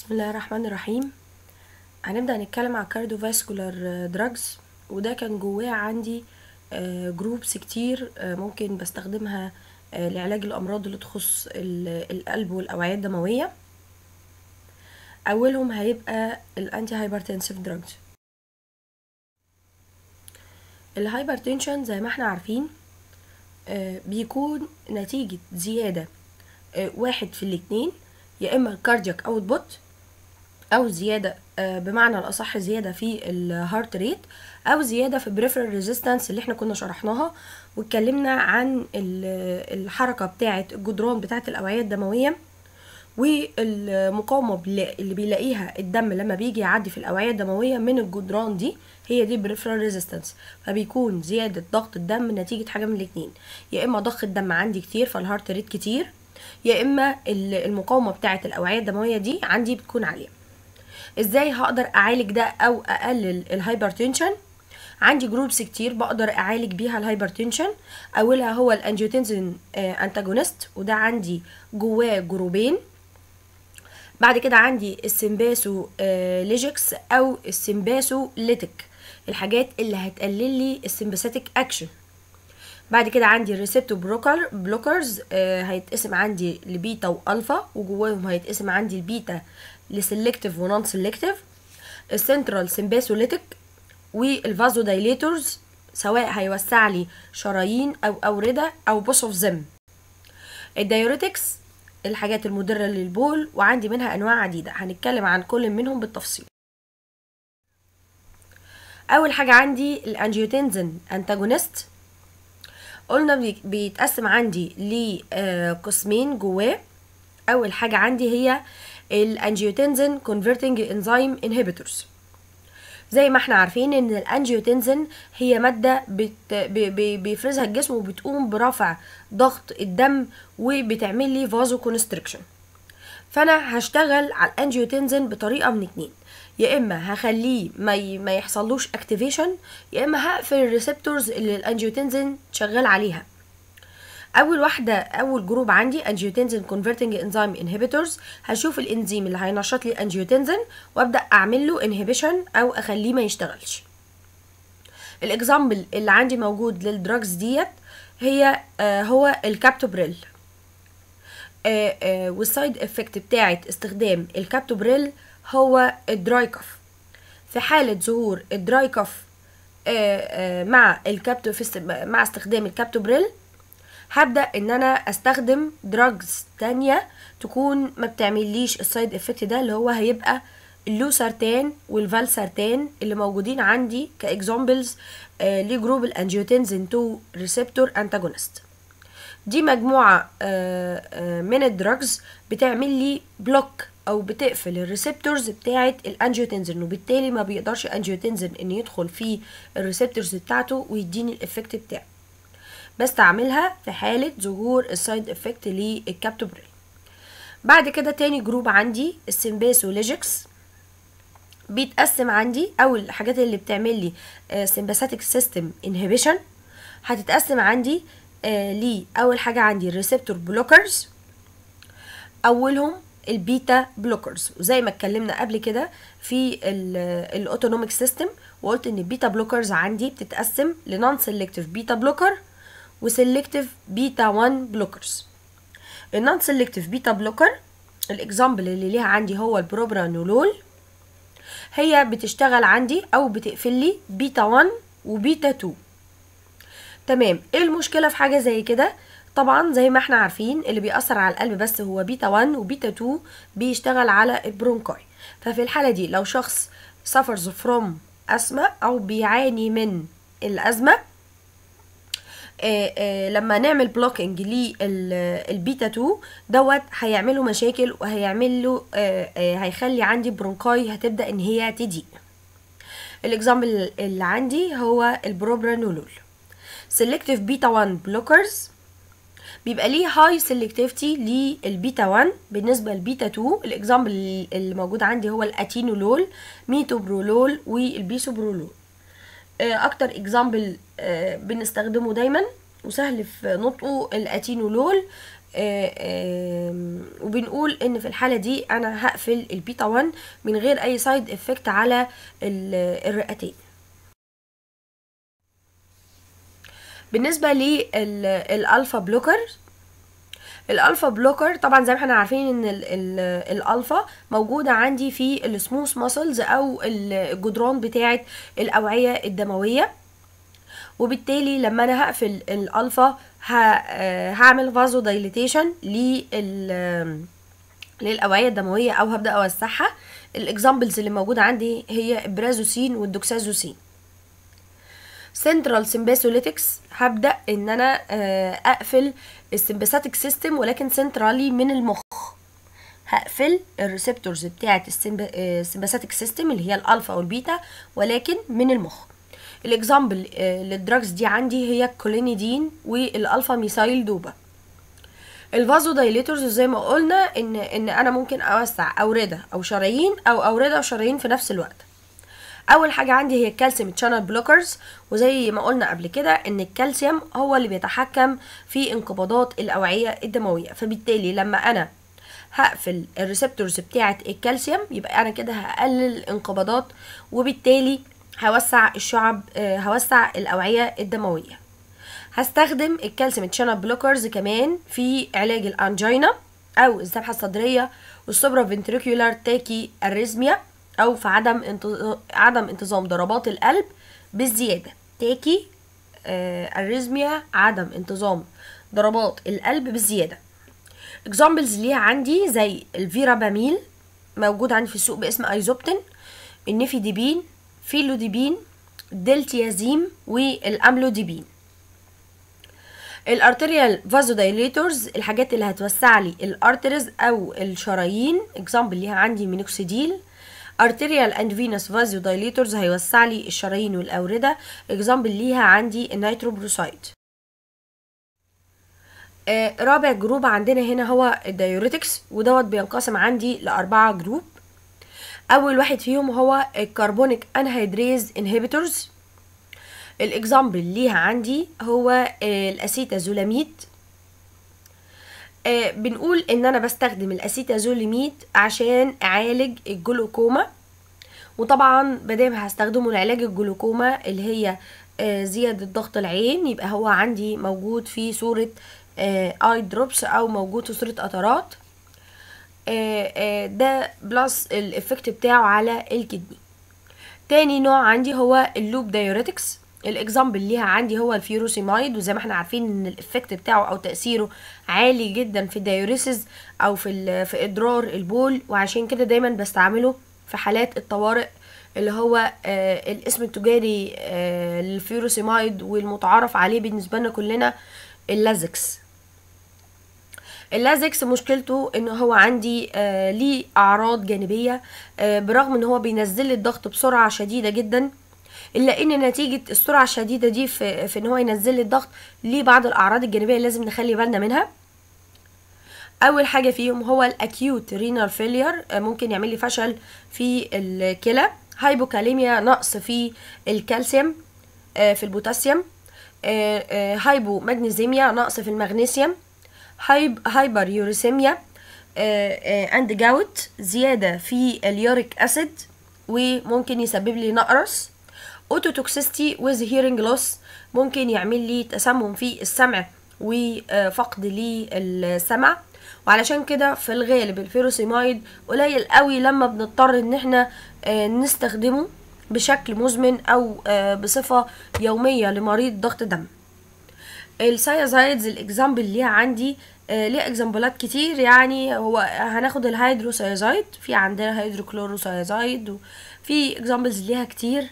بسم الله الرحمن الرحيم هنبدأ نتكلم على فاسكولار آه، دراجز وده كان جواه عندي جروبس آه، كتير آه، ممكن بستخدمها لعلاج الأمراض اللي تخص القلب والأوعية الدموية أولهم هيبقى الأنتي هايبرتنسيف دراجز الهايبرتنشن زي ما احنا عارفين بيكون نتيجة زيادة واحد في الاتنين يا اما كاردياك اوت بوت او زياده آه، بمعنى الاصح زياده في الهارت ريت او زياده في البريفرال ريزيستنس اللي احنا كنا شرحناها واتكلمنا عن الحركه بتاعه الجدران بتاعه الاوعيه الدمويه والمقاومه اللي بيلاقيها الدم لما بيجي يعدي في الاوعيه الدمويه من الجدران دي هي دي بريفرال ريزيستنس فبيكون زياده ضغط الدم نتيجه حاجه من الاثنين يا اما ضخ الدم عندي كتير فالهارت ريت كتير يا اما المقاومه بتاعه الاوعيه الدمويه دي عندي بتكون عاليه ازاي هقدر اعالج ده او اقلل الهايبرتنشن عندي جروبس كتير بقدر اعالج بيها الهايبرتنشن اولها هو الانجيوتنسين انتاجونست آه، وده عندي جواه جروبين بعد كده عندي السيمباسو ليجكس آه، او السيمباسو ليتك الحاجات اللي هتقلل لي اكشن بعد كده عندي الريسبت بروكر بلوكرز آه هيتقسم عندي لبيتا والفا وجواهم هيتقسم عندي البيتا لسلكتيف ونون سلكتيف السنترال سمباثوليتيك والفازو دايليتورز سواء هيوسع لي شرايين او اورده او بوس اوف زم الدايوريتكس الحاجات المدره للبول وعندي منها انواع عديده هنتكلم عن كل منهم بالتفصيل اول حاجه عندي الانجيوتنزين انتاجونست قلنا بيتقسم عندي لقسمين آه، جواه اول حاجه عندي هي الانجيوتنزين كونفرتنج انزيم انهبيتورز زي ما احنا عارفين ان الانجيوتنزين هي ماده بت... بي... بيفرزها الجسم وبتقوم برفع ضغط الدم وبتعمل لي فازو كونستريكشن فانا هشتغل على الانجيوتنزين بطريقه من اتنين يا اما هخليه ما ما يحصلوش اكتيفيشن يا اما هقفل الريسبتورز اللي الانجيوتنزين شغال عليها اول واحده اول جروب عندي انجيوتنزين كونفرتنج انزيم انهبيتورز هشوف الانزيم اللي هينشط لي الانجيوتنزين وابدا اعمل له انهبيشن او اخليه ما يشتغلش الاكزامبل اللي عندي موجود للدراجز ديت هي آه هو الكابتوبريل آه آه والسايد افكت بتاعه استخدام الكابتوبريل هو الدراي كاف في حالة ظهور الدراي كاف آه، آه، مع الكابتو مع استخدام الكابتو بريل هبدأ ان انا استخدم دراجز تانية تكون ما بتعمليش السايد افكت ده اللي هو هيبقى اللوسارتان والفالسارتان اللي موجودين عندي كاكزامبلز آه، لجروب الانجيوتنزين 2 ريسبتور انتاجونست دي مجموعة من الدراجز بتعمل لي بلوك او بتقفل الريسبتورز بتاعه الانجيوتنزين وبالتالي ما بيقدرش انجيوتنزن ان يدخل في الريسبتورز بتاعته ويديني الافكت بتاعه بستعملها في حاله ظهور السايد افكت للكابتوبريل بعد كده تاني جروب عندي السمباسولوجيكس بيتقسم عندي او الحاجات اللي بتعمل لي سيمباثيك سيستم انهبيشن هتتقسم عندي آه اول حاجه عندي الريسبتور بلوكرز اولهم البيتا بلوكرز وزي ما اتكلمنا قبل كده في الاوتونوميك سيستم وقلت ان البيتا بلوكرز عندي بتتقسم لنون سيلكتيف بيتا بلوكر وسيلكتيف بيتا 1 بلوكرز النون سيلكتيف بيتا بلوكر الاكزامبل اللي ليها عندي هو البروبرانولول هي بتشتغل عندي او بتقفل لي بيتا 1 وبيتا 2 تمام ايه المشكله في حاجه زي كده طبعا زي ما احنا عارفين اللي بيأثر على القلب بس هو بيتا 1 وبيتا 2 بيشتغل على البرونكاي ففي الحالة دي لو شخص suffers from أزمة أو بيعاني من الأزمة آآ آه، آه، لما نعمل بلوكينج للبيتا 2 دوت هيعمله مشاكل وهيعمل له آه، هيخلي عندي برونكاي هتبدا ان هي تضيق الاكزامبل اللي عندي هو البروبرانولول سيلكتيف بيتا 1 بلوكرز بيبقى ليه هاي سيلكتيفيتي للبيتا 1 بالنسبه للبيتا 2 الاكزامبل اللي موجود عندي هو الاتينولول ميتوبرولول والبيسوبرولول آه، اكتر اكزامبل آه، بنستخدمه دايما وسهل في نطقه الاتينولول آه، وبنقول ان في الحاله دي انا هقفل البيتا 1 من غير اي سايد افكت على الرئتين بالنسبه للالفا بلوكر الالفا بلوكر طبعا زي ما احنا عارفين ان الالفا موجوده عندي في السموث ماسلز او الجدران بتاعه الاوعيه الدمويه وبالتالي لما انا هقفل الالفا هعمل فازو دايليتيشن لل للاوعيه الدمويه او هبدا اوسعها الاكزامبلز اللي موجوده عندي هي البرازوسين والدوكسازوسين سنترال سمباثوليتكس هبدا ان انا آه، اقفل السمباثاتيك سيستم ولكن سنترالي من المخ هقفل الريسبتورز بتاعه السمباثاتيك آه، سيستم اللي هي الالفا والبيتا ولكن من المخ الاكزامبل آه، للدراجز دي عندي هي الكولينيدين والالفا ميثايل دوبا الفازو دايليتورز زي ما قلنا ان ان انا ممكن اوسع اورده او شرايين او اورده وشرايين في نفس الوقت اول حاجه عندي هي الكالسيوم تشانل بلوكرز وزي ما قلنا قبل كده ان الكالسيوم هو اللي بيتحكم في انقباضات الاوعيه الدمويه فبالتالي لما انا هقفل الريسبتورز بتاعه الكالسيوم يبقى انا كده هقلل الانقباضات وبالتالي هوسع الشعب آه، هوسع الاوعيه الدمويه هستخدم الكالسيوم تشانل بلوكرز كمان في علاج الانجينا او الذبحه الصدريه والسوبرا فنتريكولار تاكي اريزميا أو في عدم انتظ... عدم انتظام ضربات القلب بالزيادة تاكي آه عدم انتظام ضربات القلب بالزيادة اكزامبلز ليها عندي زي الفيراباميل موجود عندي في السوق باسم ايزوبتن النيفيديبين فيلوديبين دلتيازيم والاملوديبين الارتيريال فازودايليتورز الحاجات اللي هتوسع لي الارترز او الشرايين اكزامبل ليها عندي مينوكسيديل arterial and venous vasodilators هيوسع لي الشرايين والأوردة example ليها عندي النيتروبروسايد آه، رابع جروب عندنا هنا هو الديوريتكس ودوت بينقسم عندي لأربعة جروب أول واحد فيهم هو الكربونيك انهيدريز إنهيبيتورز الإكزامبل ليها عندي هو آه، الأسيتازولاميد آه، بنقول ان انا بستخدم الاسيتازوليميد عشان اعالج الجلوكوما وطبعا بدام هستخدمه لعلاج الجلوكوما اللي هي آه، زيادة ضغط العين يبقى هو عندي موجود في صورة اي آه، دروبس او موجود في صورة قطرات ده بلس الافكت بتاعه على الكدني تاني نوع عندي هو اللوب دايوريتكس الاكزامبل ليها عندي هو الفيروسيمايد وزي ما احنا عارفين ان الافكت بتاعه او تاثيره عالي جدا في الدايوريسز او في في اضرار البول وعشان كده دايما بستعمله في حالات الطوارئ اللي هو آه الاسم التجاري آه للفيروسيمايد والمتعارف عليه بالنسبه لنا كلنا اللازكس اللازكس مشكلته ان هو عندي آه ليه اعراض جانبيه آه برغم ان هو بينزل الضغط بسرعه شديده جدا الا ان نتيجه السرعه الشديده دي في, في ان هو ينزل لي الضغط ليه بعض الاعراض الجانبيه لازم نخلي بالنا منها اول حاجه فيهم هو الاكيوت رينال فيلير آه، ممكن يعمل لي فشل في الكلى هايبوكاليميا نقص في الكالسيوم آه، في البوتاسيوم آه، هايبو ماجنيزيميا نقص في المغنيسيوم هايب هايبر يوريسيميا اند جاوت زياده في اليوريك اسيد وممكن يسبب لي نقرس اوتوتوكسيستي ويز هيرنج لوس ممكن يعمل لي تسمم في السمع وفقد للسمع وعلشان كده في الغالب الفيروسيمايد قليل قوي لما بنضطر ان احنا آه، نستخدمه بشكل مزمن او آه، بصفه يوميه لمريض ضغط دم السايازايدز الاكزامبل ليها عندي آه، ليه اكزامبلات كتير يعني هو هناخد الهيدروسايازايد في عندنا هيدروكلوروسايازايد وفي اكزامبلز ليها كتير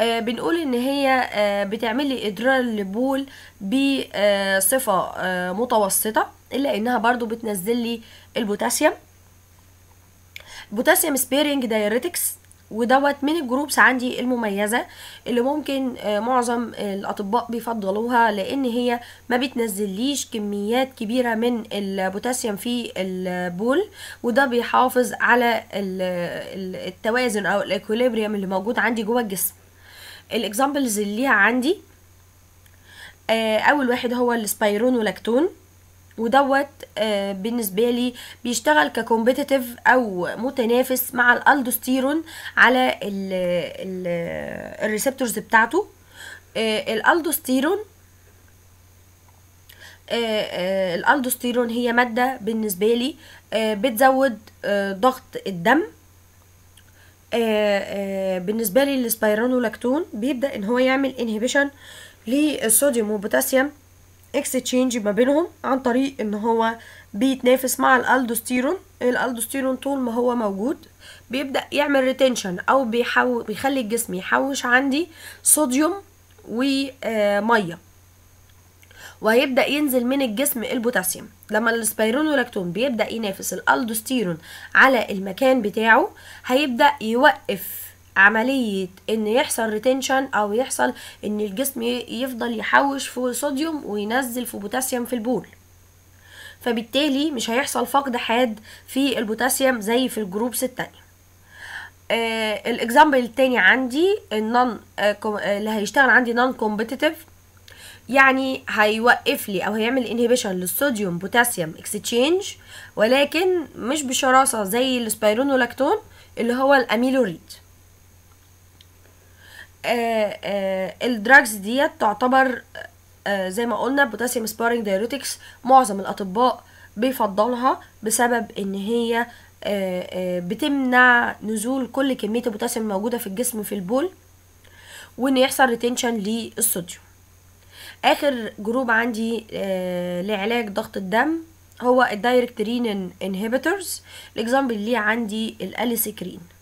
آه، بنقول ان هي آه، بتعمل لي ادرار لبول بصفه آه، متوسطه الا انها برضو بتنزل لي البوتاسيوم بوتاسيوم سبيرنج دايريتكس ودوت من الجروبس عندي المميزة اللي ممكن معظم الأطباء بيفضلوها لأن هي ما بتنزليش كميات كبيرة من البوتاسيوم في البول وده بيحافظ على التوازن أو الإكوليبريم اللي موجود عندي جوه الجسم الاكزامبلز اللي ليها عندي آه، اول واحد هو السبيرون ولاكتون ودوت آه، بالنسبه لي بيشتغل ككومبيتيتيف او متنافس مع الالدوستيرون على الريسبتورز بتاعته آه، الالدوستيرون الالدوستيرون هي ماده بالنسبه لي بتزود ضغط الدم آه، آه، بالنسبه لي السبيرانولاكتون بيبدا ان هو يعمل انهبيشن للصوديوم اكس اكستشينج ما بينهم عن طريق ان هو بيتنافس مع الالدوستيرون الالدوستيرون طول ما هو موجود بيبدا يعمل ريتنشن او بيحو... بيخلي الجسم يحوش عندي صوديوم وميه آه، وهيبدا ينزل من الجسم البوتاسيوم لما السبيرونولاكتون بيبدا ينافس الالدوستيرون على المكان بتاعه هيبدا يوقف عملية ان يحصل ريتنشن او يحصل ان الجسم يفضل يحوش في صوديوم وينزل في بوتاسيوم في البول فبالتالي مش هيحصل فقد حاد في البوتاسيوم زي في الجروبس التانية آه الاكزامبل التاني عندي النون آه, آه، اللي هيشتغل عندي نون كومبتيتيف يعني هيوقف لي او هيعمل انهبيشن للصوديوم بوتاسيوم اكستشينج ولكن مش بشراسه زي السبيرونولاكتون اللي هو الاميلوريد آآ آه، آه، الدراجز ديت تعتبر آه، زي ما قلنا بوتاسيوم سبارينج دايوريتكس معظم الاطباء بيفضلها بسبب ان هي بتمنع نزول كل كميه البوتاسيوم الموجوده في الجسم في البول وان يحصل ريتنشن للصوديوم اخر جروب عندي آه، لعلاج ضغط الدم هو الدايركت رينين انهبيتورز الاكزامبل ليه عندي الاليسكرين